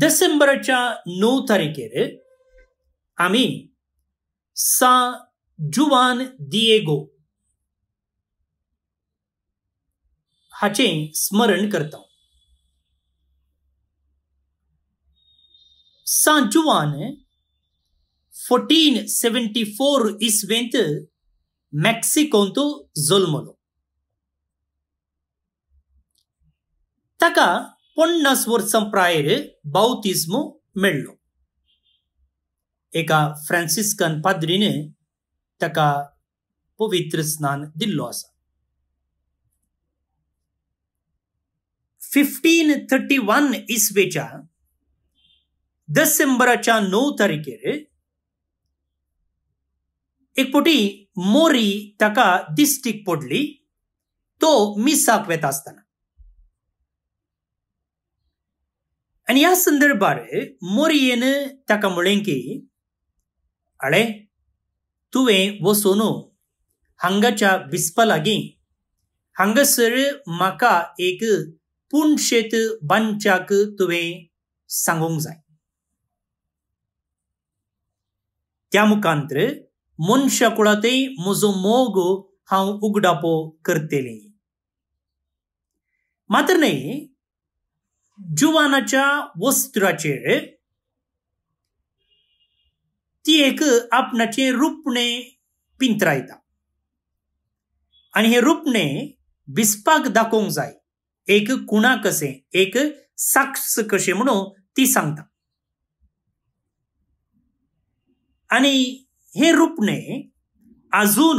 डिसेंबरच्या णव तारखेर आमी सा जुवान दिएगो हाचें स्मरण करता सा जुवान फोर्टीन सेवेंटी फोर इसवेंत मॅक्सिकोंत जल्मलो ताका පොන්නස්වර්සම් ප්‍රායරය බෞතිස්මු මෙල්ලෝ. එක ෆ්‍රැන්සිස්කන් පදිරින තකා පොවිත්‍රස්නාන දිල්ලෝස. 1531 ඉස්වෙචා දෙසෙම්බරචා නෝතරිකෙර एक पोटी मोरी तका डिस्ट्रिक्ट पोडली तो मिसाक वेत आसतना आणि या संदर्भात मोरियेन ताका म्हणलें की आळे तुवें सोनू हांगाच्या विस्पा लागीं हांगासर म्हाका एक पूण शेत बांदच्याक तुवें सांगूंक जाय त्या मुखांतर मनशा कुळातय म्हजो मोग हांव उगडापो करतलें मात्र न्हय जुवानाच्या वस्त्राचे ती एक आपणाचे रुपणे पिंतरायता आणि हे रुपणे बिस्पाक दाखोवंक जाय एक कुणा कसे एक साक्ष कसे म्हणून ती सांगता आणि हे रुपणे अजून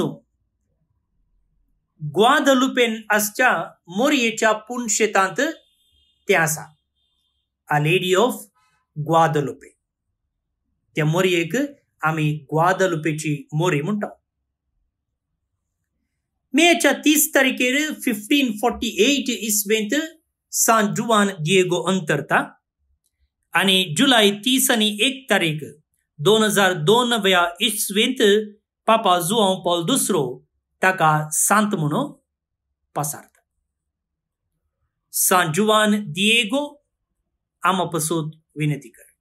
ग्वादलुपेन आसच्या मोरयेच्या पुण शेतांत असा अ लेडी ऑफ ग्वादलुपे त्या मोरयेक आम्ही ग्वादलुपेची मोरी म्हणतो मेच्या तीस तारखेर फिफ्टीन फोर्टी एट इसवेंत सान जुवान दिएगो अंतरता आणि जुलै तीस आणि एक तारीख दोन हजार दोन व्या इसवेंत पापा जुआव पॉल दुसरो ताका सांत म्हणून पसारता San Juan Diego, am apăsat Venetica.